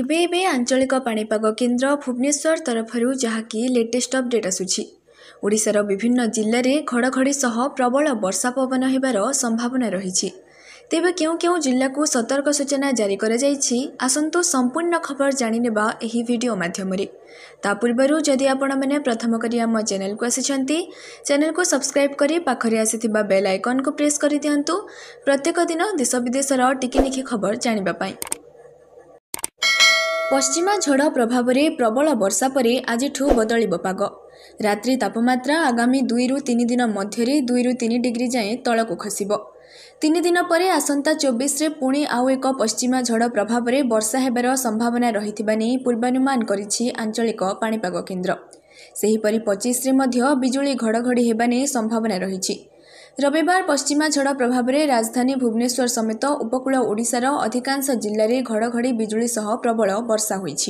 ଏବେ ଏବେ ଆଞ୍ଚଳିକ ପାଣିପାଗ କେନ୍ଦ୍ର ଭୁବନେଶ୍ୱର ତରଫରୁ ଯାହାକି ଲେଟେଷ୍ଟ ଅପଡେଟ୍ ଆସୁଛି ଓଡ଼ିଶାର ବିଭିନ୍ନ ଜିଲ୍ଲାରେ ଘଡ଼ଘଡ଼ି ସହ ପ୍ରବଳ ବର୍ଷା ପବନ ହେବାର ସମ୍ଭାବନା ରହିଛି ତେବେ କେଉଁ କେଉଁ ଜିଲ୍ଲାକୁ ସତର୍କ ସୂଚନା ଜାରି କରାଯାଇଛି ଆସନ୍ତୁ ସମ୍ପୂର୍ଣ୍ଣ ଖବର ଜାଣିନେବା ଏହି ଭିଡ଼ିଓ ମାଧ୍ୟମରେ ତା ପୂର୍ବରୁ ଯଦି ଆପଣମାନେ ପ୍ରଥମ କରି ଆମ ଚ୍ୟାନେଲକୁ ଆସିଛନ୍ତି ଚ୍ୟାନେଲକୁ ସବସ୍କ୍ରାଇବ୍ କରି ପାଖରେ ଆସିଥିବା ବେଲ୍ ଆଇକନ୍କୁ ପ୍ରେସ୍ କରିଦିଅନ୍ତୁ ପ୍ରତ୍ୟେକ ଦିନ ଦେଶ ବିଦେଶର ଟିକିନିଖି ଖବର ଜାଣିବା ପାଇଁ ପଶ୍ଚିମା ଝଡ଼ ପ୍ରଭାବରେ ପ୍ରବଳ ବର୍ଷା ପରେ ଆଜିଠୁ ବଦଳିବ ପାଗ ରାତ୍ରି ତାପମାତ୍ରା ଆଗାମୀ ଦୁଇରୁ ତିନି ଦିନ ମଧ୍ୟରେ ଦୁଇରୁ ତିନି ଡିଗ୍ରୀ ଯାଏଁ ତଳକୁ ଖସିବ ତିନି ଦିନ ପରେ ଆସନ୍ତା ଚବିଶରେ ପୁଣି ଆଉ ଏକ ପଶ୍ଚିମା ଝଡ଼ ପ୍ରଭାବରେ ବର୍ଷା ହେବାର ସମ୍ଭାବନା ରହିଥିବା ନେଇ ପୂର୍ବାନୁମାନ କରିଛି ଆଞ୍ଚଳିକ ପାଣିପାଗ କେନ୍ଦ୍ର ସେହିପରି ପଚିଶରେ ମଧ୍ୟ ବିଜୁଳି ଘଡ଼ଘଡ଼ି ହେବା ନେଇ ସମ୍ଭାବନା ରହିଛି रबिवार पश्चिमा झड प्रभावले राजधानी भुवनेश्वर समेत उपकूल ओडार अधिकश जडघडी विजुलीसह प्रबल वर्षाहुन्छ